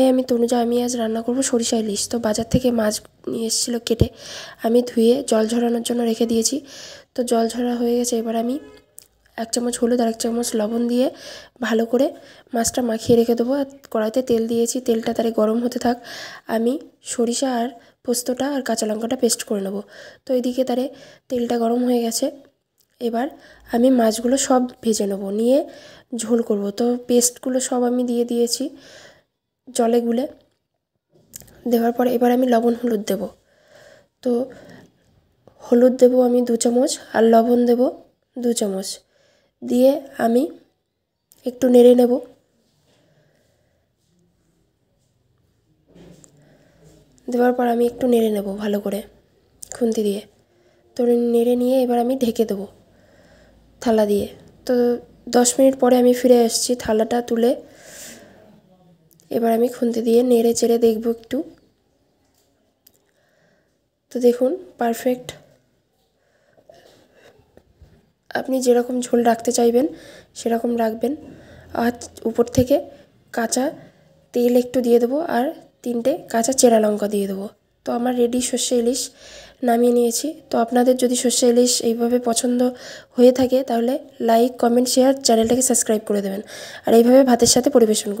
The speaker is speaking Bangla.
ভাই আমি তনুজা আমি আজ রান্না করব সরিষা ইলিশ তো বাজার থেকে মাছ নিয়ে এসেছিলো কেটে আমি ধুয়ে জল ঝরানোর জন্য রেখে দিয়েছি তো জল ঝরা হয়ে গেছে এবার আমি এক চামচ হলুদ আর এক চামচ লবণ দিয়ে ভালো করে মাছটা মাখিয়ে রেখে দেবো কড়াইতে তেল দিয়েছি তেলটা তারে গরম হতে থাক আমি সরিষা আর পোস্তটা আর কাঁচা লঙ্কাটা পেস্ট করে নেবো তো এদিকে তারে তেলটা গরম হয়ে গেছে এবার আমি মাছগুলো সব ভেজে নেবো নিয়ে ঝোল করব তো পেস্টগুলো সব আমি দিয়ে দিয়েছি জলে গুলে দেওয়ার পরে এবার আমি লবণ হলুদ দেবো তো হলুদ দেবো আমি দু চামচ আর লবণ দেবো দু চামচ দিয়ে আমি একটু নেড়ে নেব দেওয়ার পর আমি একটু নেড়ে নেব ভালো করে খুন্তি দিয়ে তো নেড়ে নিয়ে এবার আমি ঢেকে দেবো থালা দিয়ে তো দশ মিনিট পরে আমি ফিরে এসেছি থালাটা তুলে এবার আমি খুন্তি দিয়ে নেড়ে চেড়ে দেখব একটু তো দেখুন পারফেক্ট আপনি যেরকম ঝোল রাখতে চাইবেন সেরকম রাখবেন আর উপর থেকে কাঁচা তেল একটু দিয়ে দেবো আর তিনটে কাঁচা চেরা লঙ্কা দিয়ে দেবো তো আমার রেডি সর্ষে ইলিশ নামিয়ে নিয়েছি তো আপনাদের যদি সর্ষে ইলিশ এইভাবে পছন্দ হয়ে থাকে তাহলে লাইক কমেন্ট শেয়ার চ্যানেলটাকে সাবস্ক্রাইব করে দেবেন আর এইভাবে ভাতের সাথে পরিবেশন করুন